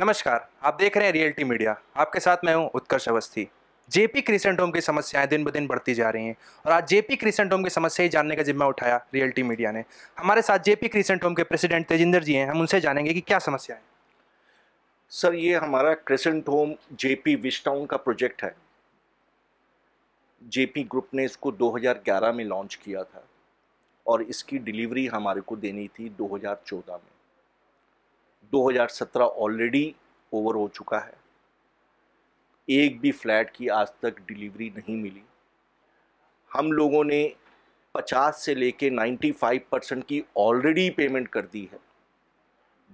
नमस्कार आप देख रहे हैं रियलिटी मीडिया आपके साथ मैं हूं उत्कर्ष अवस्थी जेपी क्रिसेंट होम की समस्याएं दिन ब दिन बढ़ती जा रही हैं और आज जेपी क्रिसेंट होम की समस्याएं जानने का जिम्मा उठाया रियलिटी मीडिया ने हमारे साथ जेपी क्रिसेंट होम के प्रेसिडेंट तेजिंदर जी हैं हम उनसे जानेंगे कि क्या समस्या है सर ये हमारा क्रिसेंट होम जेपी पी का प्रोजेक्ट है जेपी ग्रुप ने इसको 2011 में लॉन्च किया था और इसकी डिलीवरी हमारे को देनी थी 2014 में 2017 ऑलरेडी ओवर हो चुका है एक भी फ्लैट की आज तक डिलीवरी नहीं मिली हम लोगों ने 50 से लेके 95 परसेंट की ऑलरेडी पेमेंट कर दी है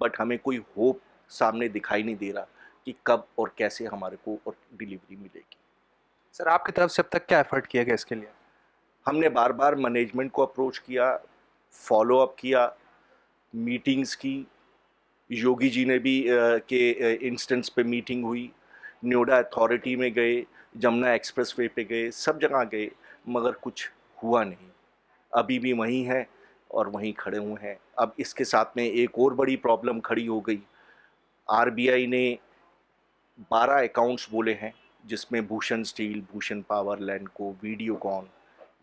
बट हमें कोई होप सामने दिखाई नहीं दे रहा कि कब और कैसे हमारे को और डिलीवरी मिलेगी सर आपकी तरफ से अब तक क्या एफर्ट किया गया इसके लिए हमने बार बार मैनेजमेंट को अप्रोच किया फॉलो अप किया मीटिंग्स की योगी जी ने भी के इंस्टेंस पे मीटिंग हुई नोएडा अथॉरिटी में गए जमुना एक्सप्रेस वे पे गए सब जगह गए मगर कुछ हुआ नहीं अभी भी वहीं हैं और वहीं खड़े हुए हैं अब इसके साथ में एक और बड़ी प्रॉब्लम खड़ी हो गई आरबीआई ने 12 अकाउंट्स बोले हैं जिसमें Bhushan steel Bhushan power land को वीडियोकॉन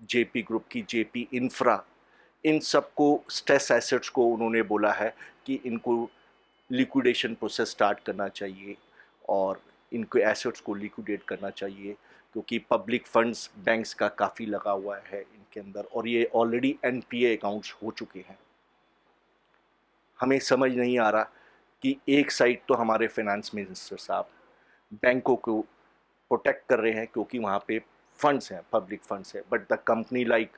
जेपी ग्रुप की जेपी इंफ्रा इन सबको स्ट्रेस एसेट्स को उन्होंने बोला है कि इनको लिक्विडेशन प्रोसेस स्टार्ट करना चाहिए और इनके एसेट्स को लिक्विडेट करना चाहिए क्योंकि पब्लिक फंड्स बैंक्स का काफ़ी लगा हुआ है इनके अंदर और ये ऑलरेडी एनपीए अकाउंट्स हो चुके हैं हमें समझ नहीं आ रहा कि एक साइड तो हमारे फाइनेंस मिनिस्टर साहब बैंकों को प्रोटेक्ट कर रहे हैं क्योंकि वहाँ पे फंड्स हैं पब्लिक फंड्स हैं but the company like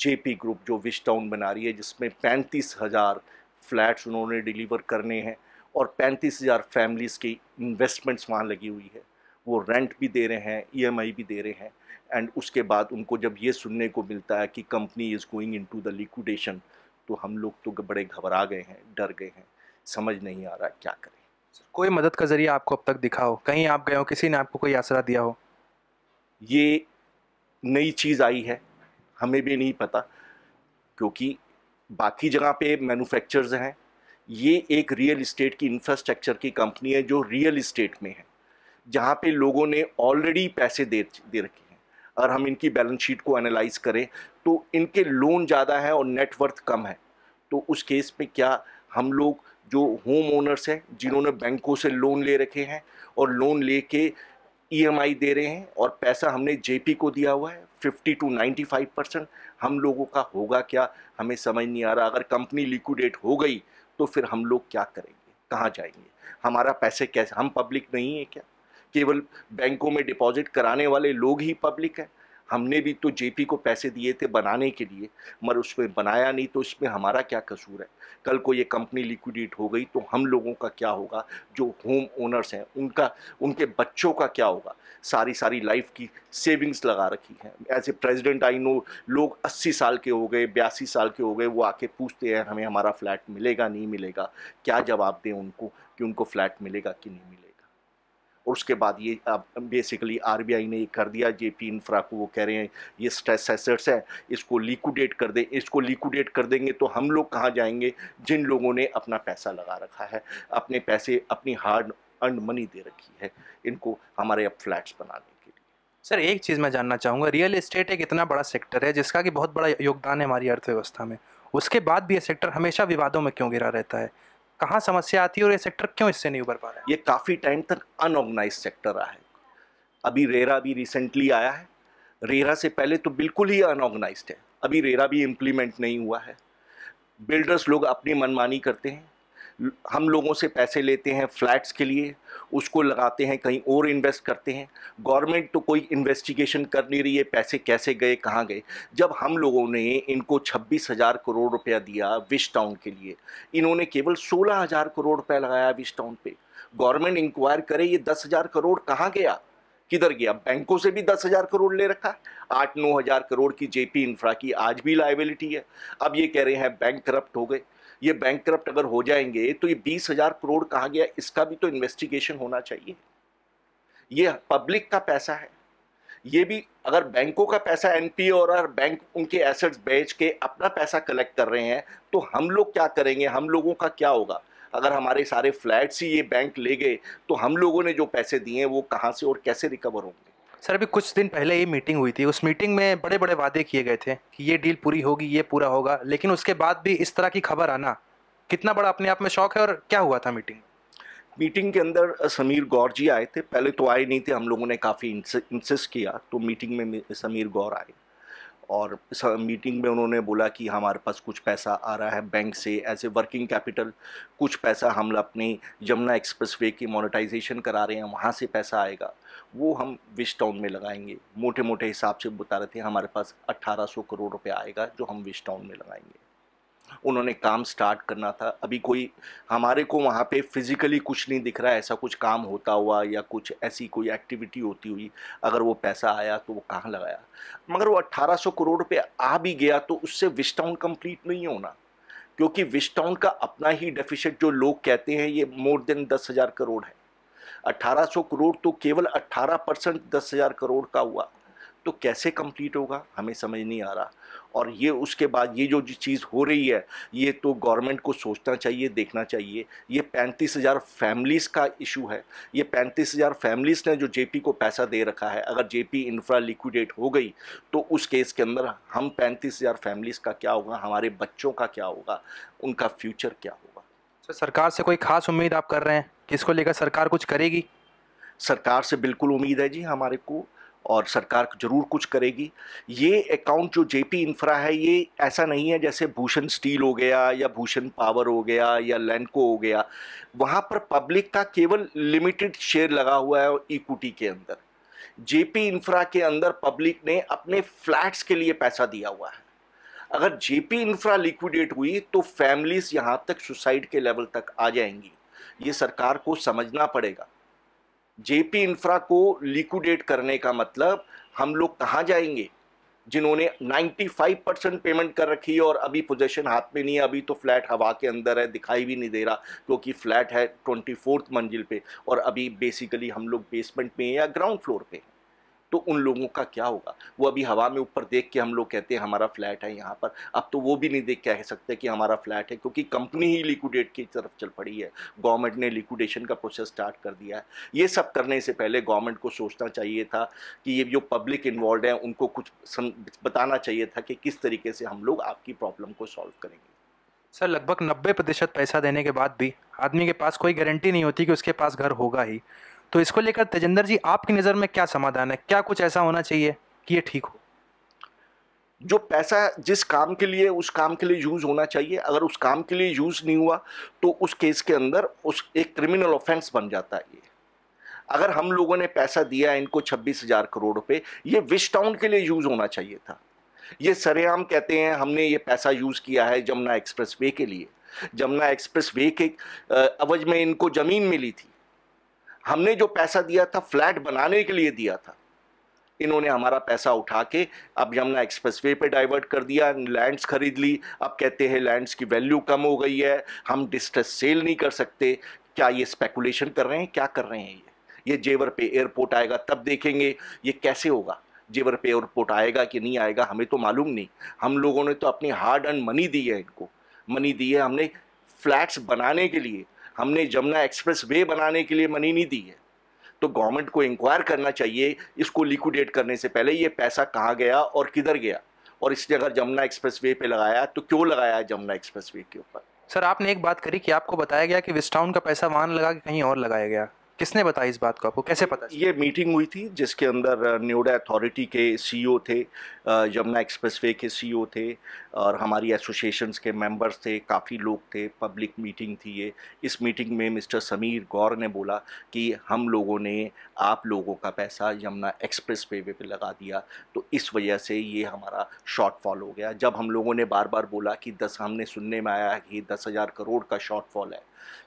Jaypee group जो विश टाउन बना रही है जिसमें पैंतीस हज़ार फ्लैट्स उन्होंने डिलीवर करने हैं और पैंतीस हज़ार फैमिलीज़ की इन्वेस्टमेंट्स वहाँ लगी हुई है वो रेंट भी दे रहे हैं ईएमआई e भी दे रहे हैं एंड उसके बाद उनको जब ये सुनने को मिलता है कि company is going into the liquidation तो हम लोग तो बड़े घबरा गए हैं डर गए हैं समझ नहीं आ रहा क्या करें कोई मदद का ज़रिए आपको अब तक दिखा हो कहीं आप गए हो किसी ने आपको कोई आसरा दिया हो ये नई चीज़ आई है हमें भी नहीं पता क्योंकि बाकी जगह पे मैन्युफैक्चरर्स हैं ये एक रियल इस्टेट की इंफ्रास्ट्रक्चर की कंपनी है जो रियल इस्टेट में है जहाँ पे लोगों ने ऑलरेडी पैसे दे दे रखे हैं और हम इनकी बैलेंस शीट को एनालाइज करें तो इनके लोन ज़्यादा है और नेटवर्थ कम है तो उस केस में क्या हम लोग जो होम ओनर्स हैं जिन्होंने बैंकों से लोन ले रखे हैं और लोन ले के ईएमआई e दे रहे हैं और पैसा हमने जेपी को दिया हुआ है 50 टू 95 परसेंट हम लोगों का होगा क्या हमें समझ नहीं आ रहा अगर कंपनी लिक्विडेट हो गई तो फिर हम लोग क्या करेंगे कहाँ जाएंगे हमारा पैसे कैसे हम पब्लिक नहीं है क्या केवल बैंकों में डिपॉजिट कराने वाले लोग ही पब्लिक हैं हमने भी तो जेपी को पैसे दिए थे बनाने के लिए मगर उसमें बनाया नहीं तो इसमें हमारा क्या कसूर है कल को ये कंपनी लिक्विडेट हो गई तो हम लोगों का क्या होगा जो होम ओनर्स हैं उनका उनके बच्चों का क्या होगा सारी सारी लाइफ की सेविंग्स लगा रखी हैं as a president I know लोग अस्सी साल के हो गए बयासी साल के हो गए वो आके पूछते हैं हमें हमारा फ्लैट मिलेगा नहीं मिलेगा क्या जवाब दें उनको कि उनको फ्लैट मिलेगा कि नहीं मिलेगा और उसके बाद ये अब बेसिकली आरबीआई ने ये कर दिया जे पी इंफ्रा को वो कह रहे हैं ये स्ट्रेस एसेट्स है इसको लिक्विडेट कर दें इसको लिक्विडेट कर देंगे तो हम लोग कहाँ जाएंगे जिन लोगों ने अपना पैसा लगा रखा है अपने पैसे अपनी हार्ड अर्न मनी दे रखी है इनको हमारे अब फ्लैट्स बनाने के लिए सर एक चीज़ मैं जानना चाहूँगा रियल इस्टेट एक इतना बड़ा सेक्टर है जिसका कि बहुत बड़ा योगदान है हमारी अर्थव्यवस्था में उसके बाद भी ये सेक्टर हमेशा विवादों में क्यों गिरा रहता है कहाँ समस्या आती है और ये सेक्टर क्यों इससे नहीं उभर पा रहा है ये काफ़ी टाइम तक अनऑर्गेनाइज सेक्टर रहा है अभी रेरा भी रिसेंटली आया है रेरा से पहले तो बिल्कुल ही अनऑर्गेनाइज है अभी रेरा भी इम्प्लीमेंट नहीं हुआ है बिल्डर्स लोग अपनी मनमानी करते हैं हम लोगों से पैसे लेते हैं फ्लैट्स के लिए उसको लगाते हैं कहीं और इन्वेस्ट करते हैं गवर्नमेंट तो कोई इन्वेस्टिगेशन कर नहीं रही है पैसे कैसे गए कहाँ गए जब हम लोगों ने इनको छब्बीस हज़ार करोड़ रुपया दिया विश टाउन के लिए इन्होंने केवल सोलह हज़ार करोड़ रुपया लगाया विश टाउन पे गवर्नमेंट इंक्वायर करे ये दस हज़ार करोड़ कहाँ गया किधर गया बैंकों से भी दस हजार करोड़ ले रखा है आठ नौ हजार करोड़ की जेपी इंफ्रा की आज भी लाइबिलिटी है अब ये कह रहे हैं बैंक करप्ट हो गए ये बैंक करप्ट अगर हो जाएंगे तो ये बीस हजार करोड़ कहा गया इसका भी तो इन्वेस्टिगेशन होना चाहिए ये पब्लिक का पैसा है ये भी अगर बैंकों का पैसा एनपीए और बैंक उनके एसेट्स बेच के अपना पैसा कलेक्ट कर रहे हैं तो हम लोग क्या करेंगे हम लोगों का क्या होगा अगर हमारे सारे फ्लैट्स ही ये बैंक ले गए तो हम लोगों ने जो पैसे दिए हैं वो कहाँ से और कैसे रिकवर होंगे सर अभी कुछ दिन पहले ये मीटिंग हुई थी उस मीटिंग में बड़े बड़े वादे किए गए थे कि ये डील पूरी होगी ये पूरा होगा लेकिन उसके बाद भी इस तरह की खबर आना कितना बड़ा अपने आप में शौक है और क्या हुआ था मीटिंग मीटिंग के अंदर समीर गौर जी आए थे पहले तो आए नहीं थे हम लोगों ने काफ़ी इंसिस किया तो मीटिंग में समीर गौर आए और मीटिंग में उन्होंने बोला कि हमारे पास कुछ पैसा आ रहा है बैंक से एज ए वर्किंग कैपिटल कुछ पैसा हम अपनी यमुना एक्सप्रेस वे की मोनिटाइजेशन करा रहे हैं वहाँ से पैसा आएगा वो हम विश टाउन में लगाएंगे मोटे मोटे हिसाब से बता रहे थे हमारे पास 1800 करोड़ रुपया आएगा जो हम विश टाउन में लगाएंगे उन्होंने काम स्टार्ट करना था अभी कोई हमारे को वहाँ पे फिज़िकली कुछ नहीं दिख रहा है ऐसा कुछ काम होता हुआ या कुछ ऐसी कोई एक्टिविटी होती हुई अगर वो पैसा आया तो वो कहाँ लगाया मगर वो 1800 करोड़ पे आ भी गया तो उससे विश टाउन कम्प्लीट नहीं होना क्योंकि विश टाउन का अपना ही डेफिशिट जो लोग कहते हैं ये मोर देन दस हज़ार करोड़ है सौ करोड़ तो केवल अट्ठारह परसेंट दस हज़ार करोड़ का हुआ तो कैसे कंप्लीट होगा हमें समझ नहीं आ रहा और ये उसके बाद ये जो चीज़ हो रही है ये तो गवर्नमेंट को सोचना चाहिए देखना चाहिए ये पैंतीस हज़ार फैमिलीज़ का इशू है ये पैंतीस हज़ार फैमिलीज़ ने जो जेपी को पैसा दे रखा है अगर जेपी इंफ्रा लिक्विडेट हो गई तो उस केस के अंदर हम पैंतीस हज़ार फैमिलीज़ का क्या होगा हमारे बच्चों का क्या होगा उनका फ्यूचर क्या होगा सर सरकार से कोई खास उम्मीद आप कर रहे हैं किसको लेकर सरकार कुछ करेगी सरकार से बिल्कुल उम्मीद है जी हमारे को और सरकार जरूर कुछ करेगी ये अकाउंट जो जेपी इंफ्रा है ये ऐसा नहीं है जैसे भूषण स्टील हो गया या भूषण पावर हो गया या लैंडको हो गया वहाँ पर पब्लिक का केवल लिमिटेड शेयर लगा हुआ है इक्विटी के अंदर जेपी इंफ्रा के अंदर पब्लिक ने अपने फ्लैट्स के लिए पैसा दिया हुआ है अगर जेपी इंफ्रा लिक्विडेट हुई तो फैमिलीज यहाँ तक सुसाइड के लेवल तक आ जाएंगी ये सरकार को समझना पड़ेगा जेपी इंफ्रा को लिक्विडेट करने का मतलब हम लोग कहाँ जाएंगे जिन्होंने 95 परसेंट पेमेंट कर रखी है और अभी पोजेशन हाथ में नहीं है अभी तो फ्लैट हवा के अंदर है दिखाई भी नहीं दे रहा क्योंकि फ्लैट है ट्वेंटी मंजिल पे और अभी बेसिकली हम लोग बेसमेंट में या ग्राउंड फ्लोर पे हैं तो उन लोगों का क्या होगा वो अभी हवा में ऊपर देख के हम लोग कहते हैं हमारा फ्लैट है यहाँ पर अब तो वो भी नहीं देख कह सकते कि हमारा फ्लैट है क्योंकि कंपनी ही लिक्विडेट की तरफ चल पड़ी है गवर्नमेंट ने लिक्विडेशन का प्रोसेस स्टार्ट कर दिया है ये सब करने से पहले गवर्नमेंट को सोचना चाहिए था कि ये जो पब्लिक इन्वॉल्व है उनको कुछ बताना चाहिए था कि किस तरीके से हम लोग आपकी प्रॉब्लम को सॉल्व करेंगे सर लगभग नब्बे प्रतिशत पैसा देने के बाद भी आदमी के पास कोई गारंटी नहीं होती कि उसके पास घर होगा ही तो इसको लेकर तेजेंद्र जी आपकी नज़र में क्या समाधान है क्या कुछ ऐसा होना चाहिए कि ये ठीक हो जो पैसा जिस काम के लिए उस काम के लिए यूज़ होना चाहिए अगर उस काम के लिए यूज़ नहीं हुआ तो उस केस के अंदर उस एक क्रिमिनल ऑफेंस बन जाता है ये अगर हम लोगों ने पैसा दिया इनको छब्बीस हज़ार करोड़ रुपये ये विश टाउन के लिए यूज़ होना चाहिए था ये सरेआम कहते हैं हमने ये पैसा यूज़ किया है जमुना एक्सप्रेस वे के लिए जमुना एक्सप्रेस वे के अवज में इनको ज़मीन मिली थी हमने जो पैसा दिया था फ्लैट बनाने के लिए दिया था इन्होंने हमारा पैसा उठा के अब यमुना एक्सप्रेस वे पर डाइवर्ट कर दिया लैंड्स खरीद ली अब कहते हैं लैंड्स की वैल्यू कम हो गई है हम डिस्ट्रेस सेल नहीं कर सकते क्या ये स्पेकुलेशन कर रहे हैं क्या कर रहे हैं ये ये जेवर पे एयरपोर्ट आएगा तब देखेंगे ये कैसे होगा जेवर पे एयरपोर्ट आएगा कि नहीं आएगा हमें तो मालूम नहीं हम लोगों ने तो अपनी हार्ड अर्न मनी दी है इनको मनी दी है हमने फ्लैट्स बनाने के लिए हमने जमुना एक्सप्रेस वे बनाने के लिए मनी नहीं दी है तो गवर्नमेंट को इंक्वायर करना चाहिए इसको लिक्विडेट करने से पहले ये पैसा कहाँ गया और किधर गया और इसने अगर जमुना एक्सप्रेस वे पर लगाया तो क्यों लगाया जमुना एक्सप्रेस वे के ऊपर सर आपने एक बात करी कि आपको बताया गया कि विस्टाउन का पैसा वहाँ लगा कि कहीं और लगाया गया किसने बताया इस बात को आपको कैसे पता ये मीटिंग हुई थी जिसके अंदर न्योडा अथॉरिटी के सीईओ e थे यमुना एक्सप्रेसवे के सीईओ e थे और हमारी एसोसिएशंस के मेंबर्स थे काफ़ी लोग थे पब्लिक मीटिंग थी ये इस मीटिंग में मिस्टर समीर गौर ने बोला कि हम लोगों ने आप लोगों का पैसा यमुना एक्सप्रेस वे पे लगा दिया तो इस वजह से ये हमारा शॉर्टफॉल हो गया जब हम लोगों ने बार बार बोला कि दस हमने सुनने में आया कि दस हज़ार करोड़ का शॉर्टफॉल है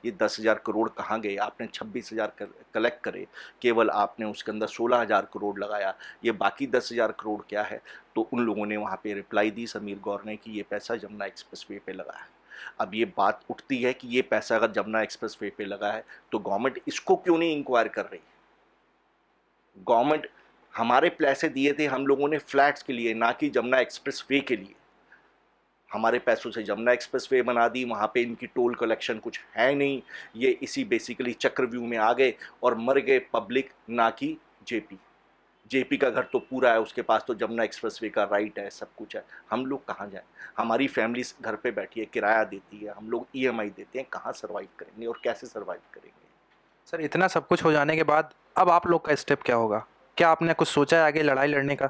ये दस हज़ार करोड़ कहाँ गए आपने छब्बीस हज़ार कर कलेक्ट करे केवल आपने उसके अंदर सोलह हज़ार करोड़ लगाया ये बाकी दस हज़ार करोड़ क्या है तो उन लोगों ने वहाँ पे रिप्लाई दी समीर गौर ने कि ये पैसा जमुना एक्सप्रेस वे पर लगा है अब ये बात उठती है कि ये पैसा अगर जमुना एक्सप्रेस वे पर लगा है तो गवर्नमेंट इसको क्यों नहीं इंक्वायर कर रही गवर्नमेंट हमारे पैसे दिए थे हम लोगों ने फ्लैट्स के लिए ना कि जमुना एक्सप्रेस वे के लिए हमारे पैसों से जमुना वे बना दी वहाँ पे इनकी टोल कलेक्शन कुछ है नहीं ये इसी बेसिकली चक्रव्यूह में आ गए और मर गए पब्लिक ना कि जेपी जेपी का घर तो पूरा है उसके पास तो जमुना एक्सप्रेस वे का राइट है सब कुछ है हम लोग कहाँ जाएँ हमारी फैमिली घर पे बैठी है किराया देती है हम लोग ई e देते हैं कहाँ सर्वाइव करेंगे और कैसे सर्वाइव करेंगे सर इतना सब कुछ हो जाने के बाद अब आप लोग का स्टेप क्या होगा क्या आपने कुछ सोचा है आगे लड़ाई लड़ने का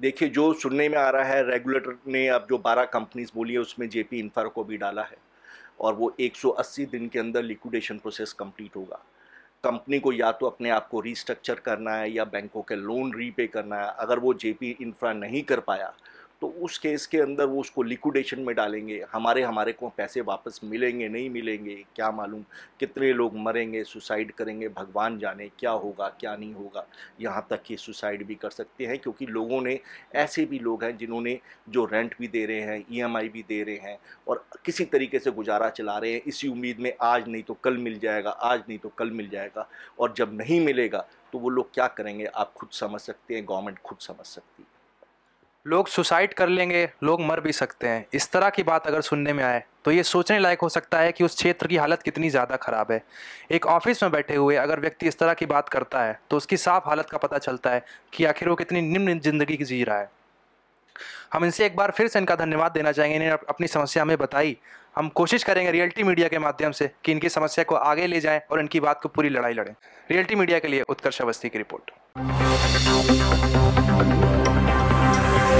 देखिए जो सुनने में आ रहा है रेगुलेटर ने अब जो 12 कंपनीज बोली है उसमें जेपी इन्फ्रा को भी डाला है और वो 180 दिन के अंदर लिक्विडेशन प्रोसेस कंप्लीट होगा कंपनी को या तो अपने आप को रिस्ट्रक्चर करना है या बैंकों के लोन रीपे करना है अगर वो जेपी इंफ्रा नहीं कर पाया तो उस केस के अंदर वो उसको लिक्विडेशन में डालेंगे हमारे हमारे को पैसे वापस मिलेंगे नहीं मिलेंगे क्या मालूम कितने लोग मरेंगे सुसाइड करेंगे भगवान जाने क्या होगा क्या नहीं होगा यहाँ तक कि सुसाइड भी कर सकते हैं क्योंकि लोगों ने ऐसे भी लोग हैं जिन्होंने जो रेंट भी दे रहे हैं ई e भी दे रहे हैं और किसी तरीके से गुजारा चला रहे हैं इसी उम्मीद में आज नहीं तो कल मिल जाएगा आज नहीं तो कल मिल जाएगा और जब नहीं मिलेगा तो वो लोग क्या करेंगे आप खुद समझ सकते हैं गवर्नमेंट खुद समझ सकती है लोग सुसाइड कर लेंगे लोग मर भी सकते हैं इस तरह की बात अगर सुनने में आए तो ये सोचने लायक हो सकता है कि उस क्षेत्र की हालत कितनी ज़्यादा ख़राब है एक ऑफिस में बैठे हुए अगर व्यक्ति इस तरह की बात करता है तो उसकी साफ हालत का पता चलता है कि आखिर वो कितनी निम्न जिंदगी की जी रहा है हम इनसे एक बार फिर से इनका धन्यवाद देना चाहेंगे इन्हें अपनी समस्या हमें बताई हम कोशिश करेंगे रियल्टी मीडिया के माध्यम से कि इनकी समस्या को आगे ले जाएं और इनकी बात को पूरी लड़ाई लड़ें रियल्टी मीडिया के लिए उत्कर्ष अवस्थी की रिपोर्ट